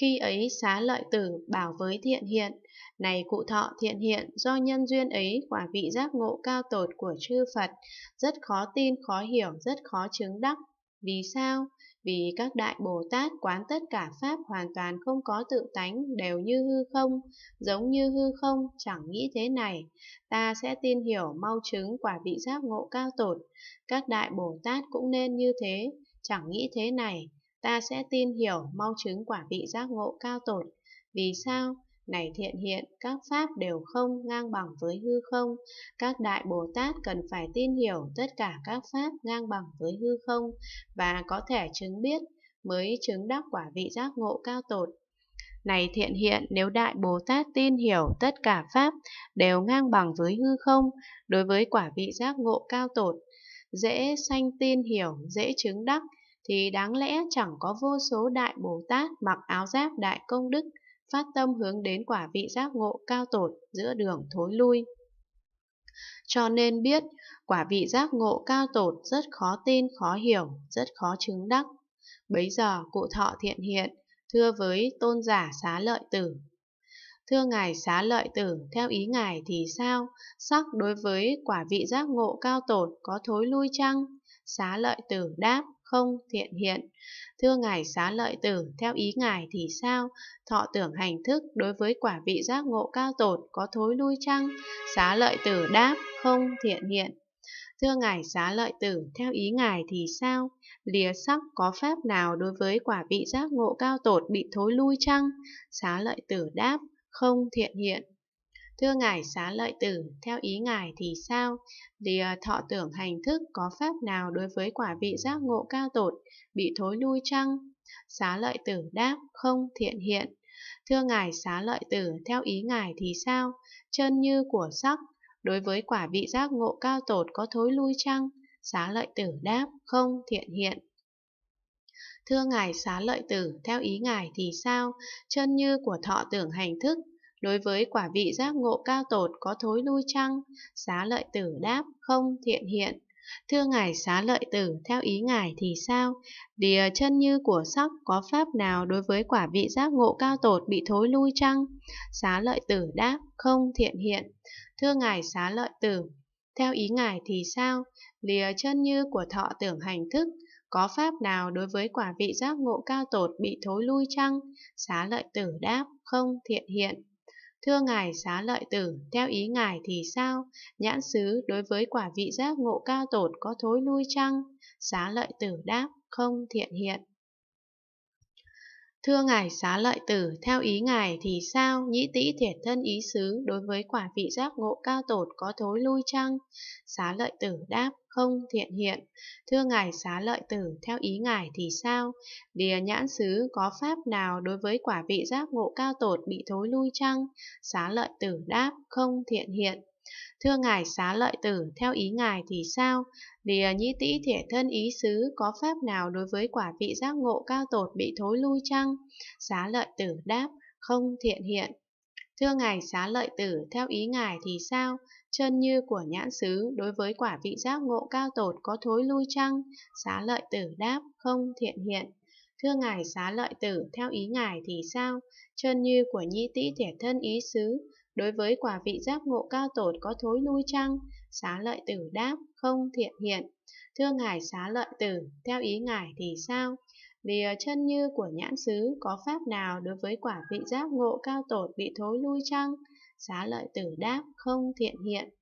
Khi ấy xá lợi tử bảo với thiện hiện, này cụ thọ thiện hiện do nhân duyên ấy quả vị giác ngộ cao tột của chư Phật, rất khó tin, khó hiểu, rất khó chứng đắc. Vì sao? Vì các đại Bồ Tát quán tất cả Pháp hoàn toàn không có tự tánh, đều như hư không, giống như hư không, chẳng nghĩ thế này. Ta sẽ tin hiểu mau chứng quả vị giác ngộ cao tột. Các đại Bồ Tát cũng nên như thế, chẳng nghĩ thế này ta sẽ tin hiểu mau chứng quả vị giác ngộ cao tột. Vì sao? Này thiện hiện, các pháp đều không ngang bằng với hư không. Các đại Bồ Tát cần phải tin hiểu tất cả các pháp ngang bằng với hư không và có thể chứng biết mới chứng đắc quả vị giác ngộ cao tột. Này thiện hiện, nếu Đại Bồ Tát tin hiểu tất cả Pháp đều ngang bằng với hư không, đối với quả vị giác ngộ cao tột, dễ sanh tin hiểu, dễ chứng đắc, thì đáng lẽ chẳng có vô số đại Bồ Tát mặc áo giáp đại công đức, phát tâm hướng đến quả vị giác ngộ cao tột giữa đường thối lui. Cho nên biết, quả vị giác ngộ cao tột rất khó tin, khó hiểu, rất khó chứng đắc. Bấy giờ cụ thọ thiện hiện, thưa với tôn giả xá lợi tử. Thưa ngài xá lợi tử, theo ý ngài thì sao? Sắc đối với quả vị giác ngộ cao tột có thối lui chăng? Xá lợi tử đáp, không, thiện hiện. Thưa Ngài xá lợi tử, theo ý Ngài thì sao? Thọ tưởng hành thức đối với quả vị giác ngộ cao tột có thối lui chăng? Xá lợi tử đáp, không, thiện hiện. Thưa Ngài xá lợi tử, theo ý Ngài thì sao? Lìa sắc có pháp nào đối với quả vị giác ngộ cao tột bị thối lui chăng? Xá lợi tử đáp, không, thiện hiện. Thưa ngài xá lợi tử, theo ý ngài thì sao? Lìa ờ, thọ tưởng hành thức có pháp nào đối với quả vị giác ngộ cao tột, bị thối lui chăng? Xá lợi tử đáp, không thiện hiện. Thưa ngài xá lợi tử, theo ý ngài thì sao? Chân như của sắc, đối với quả vị giác ngộ cao tột có thối lui chăng? Xá lợi tử đáp, không thiện hiện. Thưa ngài xá lợi tử, theo ý ngài thì sao? Chân như của thọ tưởng hành thức Đối với quả vị giác ngộ cao tột có thối lui chăng? Xá lợi tử đáp, không thiện hiện. Thưa ngài xá lợi tử, theo ý ngài thì sao? Đìa chân như của sóc có pháp nào đối với quả vị giác ngộ cao tột bị thối lui chăng? Xá lợi tử đáp, không thiện hiện. Thưa ngài xá lợi tử, theo ý ngài thì sao? Lìa chân như của thọ tưởng hành thức, có pháp nào đối với quả vị giác ngộ cao tột bị thối lui chăng? Xá lợi tử đáp, không thiện hiện. Thưa ngài xá lợi tử, theo ý ngài thì sao? Nhãn xứ đối với quả vị giác ngộ cao tột có thối lui chăng? Xá lợi tử đáp, không thiện hiện. Thưa ngài xá lợi tử, theo ý ngài thì sao, nhĩ tĩ thiệt thân ý xứ đối với quả vị giác ngộ cao tột có thối lui chăng? Xá lợi tử đáp, không thiện hiện. Thưa ngài xá lợi tử, theo ý ngài thì sao? Lìa nhãn xứ có pháp nào đối với quả vị giác ngộ cao tột bị thối lui chăng? Xá lợi tử đáp, không thiện hiện. Thưa ngài xá lợi tử, theo ý ngài thì sao? Lìa nhĩ tĩ thể thân ý xứ có pháp nào đối với quả vị giác ngộ cao tột bị thối lui chăng? Xá lợi tử đáp, không thiện hiện. Thưa ngài xá lợi tử, theo ý ngài thì sao? Chân như của nhãn xứ đối với quả vị giác ngộ cao tột có thối lui chăng? Xá lợi tử đáp, không thiện hiện. Thưa ngài xá lợi tử, theo ý ngài thì sao? Chân như của nhi tĩ thể thân ý xứ Đối với quả vị giác ngộ cao tổn có thối lui chăng? Xá lợi tử đáp, không thiện hiện. Thưa ngài xá lợi tử, theo ý ngài thì sao? Vì ờ, chân như của nhãn xứ có pháp nào đối với quả vị giác ngộ cao tổn bị thối lui chăng? Xá lợi tử đáp, không thiện hiện.